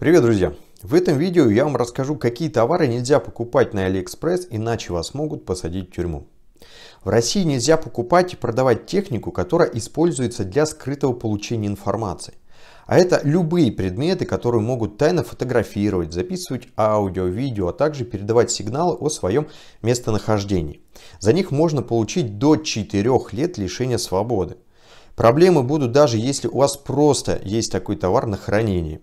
Привет, друзья! В этом видео я вам расскажу, какие товары нельзя покупать на Алиэкспресс, иначе вас могут посадить в тюрьму. В России нельзя покупать и продавать технику, которая используется для скрытого получения информации. А это любые предметы, которые могут тайно фотографировать, записывать аудио, видео, а также передавать сигналы о своем местонахождении. За них можно получить до 4 лет лишения свободы. Проблемы будут даже если у вас просто есть такой товар на хранении.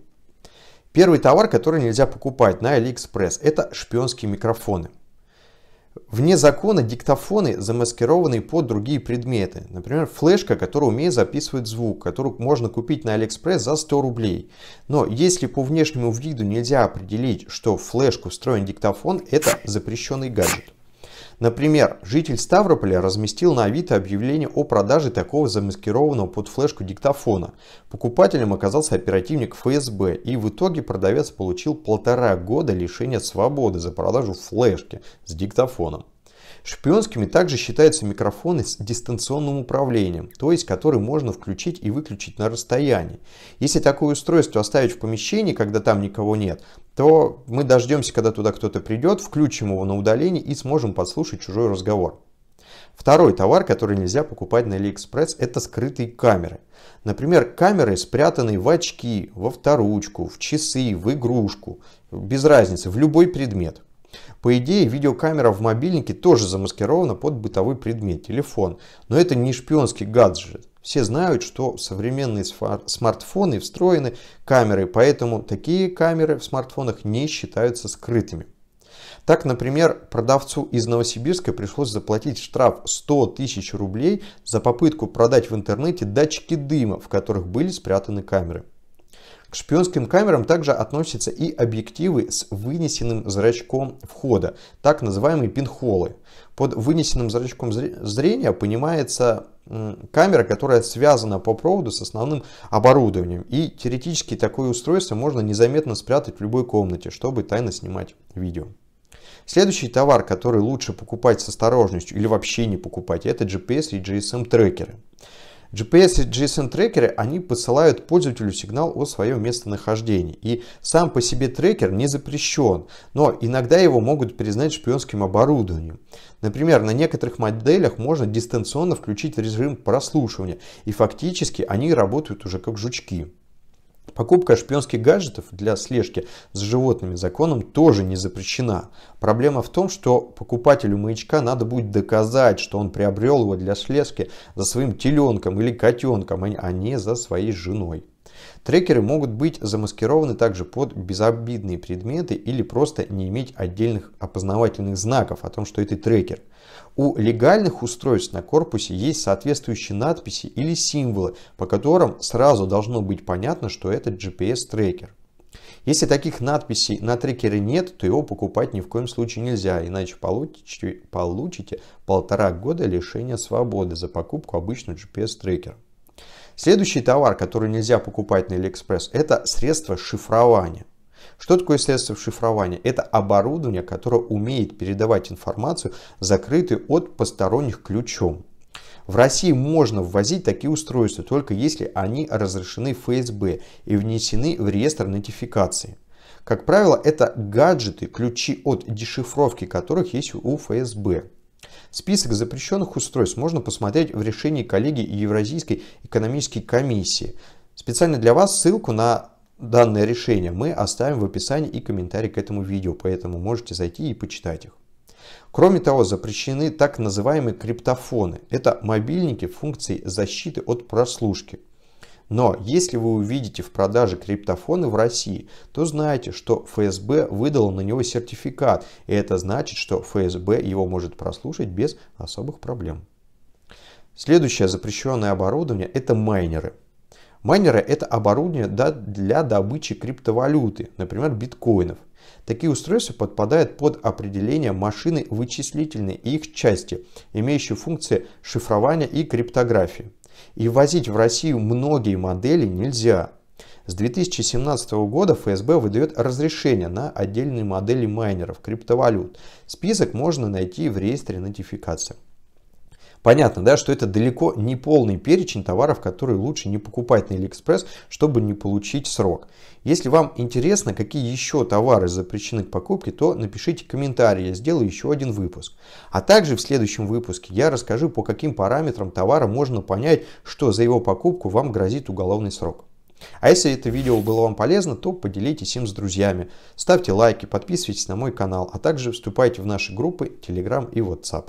Первый товар, который нельзя покупать на AliExpress, это шпионские микрофоны. Вне закона диктофоны замаскированы под другие предметы. Например, флешка, которая умеет записывать звук, которую можно купить на Алиэкспресс за 100 рублей. Но если по внешнему виду нельзя определить, что в флешку встроен диктофон, это запрещенный гаджет. Например, житель Ставрополя разместил на Авито объявление о продаже такого замаскированного под флешку диктофона. Покупателем оказался оперативник ФСБ, и в итоге продавец получил полтора года лишения свободы за продажу флешки с диктофоном. Шпионскими также считаются микрофоны с дистанционным управлением, то есть которые можно включить и выключить на расстоянии. Если такое устройство оставить в помещении, когда там никого нет, то мы дождемся, когда туда кто-то придет, включим его на удаление и сможем подслушать чужой разговор. Второй товар, который нельзя покупать на AliExpress, это скрытые камеры. Например, камеры, спрятанные в очки, во вторучку, в часы, в игрушку, без разницы, в любой предмет. По идее, видеокамера в мобильнике тоже замаскирована под бытовой предмет, телефон. Но это не шпионский гаджет. Все знают, что современные смартфоны встроены камеры, поэтому такие камеры в смартфонах не считаются скрытыми. Так, например, продавцу из Новосибирска пришлось заплатить штраф 100 тысяч рублей за попытку продать в интернете датчики дыма, в которых были спрятаны камеры. К шпионским камерам также относятся и объективы с вынесенным зрачком входа, так называемые пинхолы. Под вынесенным зрачком зрения понимается камера, которая связана по проводу с основным оборудованием. И теоретически такое устройство можно незаметно спрятать в любой комнате, чтобы тайно снимать видео. Следующий товар, который лучше покупать с осторожностью или вообще не покупать, это GPS и GSM трекеры. GPS и GSM трекеры, они посылают пользователю сигнал о своем местонахождении. И сам по себе трекер не запрещен, но иногда его могут признать шпионским оборудованием. Например, на некоторых моделях можно дистанционно включить режим прослушивания, и фактически они работают уже как жучки. Покупка шпионских гаджетов для слежки за животными законом тоже не запрещена. Проблема в том, что покупателю маячка надо будет доказать, что он приобрел его для слежки за своим теленком или котенком, а не за своей женой. Трекеры могут быть замаскированы также под безобидные предметы или просто не иметь отдельных опознавательных знаков о том, что это трекер. У легальных устройств на корпусе есть соответствующие надписи или символы, по которым сразу должно быть понятно, что это GPS-трекер. Если таких надписей на трекере нет, то его покупать ни в коем случае нельзя, иначе получите, получите полтора года лишения свободы за покупку обычного GPS-трекера. Следующий товар, который нельзя покупать на AliExpress, это средство шифрования. Что такое средство шифрования? Это оборудование, которое умеет передавать информацию, закрытую от посторонних ключом. В России можно ввозить такие устройства, только если они разрешены ФСБ и внесены в реестр нотификации. Как правило, это гаджеты, ключи от дешифровки которых есть у ФСБ. Список запрещенных устройств можно посмотреть в решении коллегии Евразийской экономической комиссии. Специально для вас ссылку на данное решение мы оставим в описании и комментарии к этому видео, поэтому можете зайти и почитать их. Кроме того, запрещены так называемые криптофоны. Это мобильники функции защиты от прослушки. Но если вы увидите в продаже криптофоны в России, то знайте, что ФСБ выдал на него сертификат. И это значит, что ФСБ его может прослушать без особых проблем. Следующее запрещенное оборудование – это майнеры. Майнеры – это оборудование для добычи криптовалюты, например, биткоинов. Такие устройства подпадают под определение машины вычислительной и их части, имеющие функции шифрования и криптографии. И ввозить в Россию многие модели нельзя. С 2017 года ФСБ выдает разрешение на отдельные модели майнеров криптовалют. Список можно найти в реестре нотификации. Понятно, да, что это далеко не полный перечень товаров, которые лучше не покупать на Алиэкспресс, чтобы не получить срок. Если вам интересно, какие еще товары запрещены к покупке, то напишите комментарий, я сделаю еще один выпуск. А также в следующем выпуске я расскажу, по каким параметрам товара можно понять, что за его покупку вам грозит уголовный срок. А если это видео было вам полезно, то поделитесь им с друзьями. Ставьте лайки, подписывайтесь на мой канал, а также вступайте в наши группы Telegram и WhatsApp.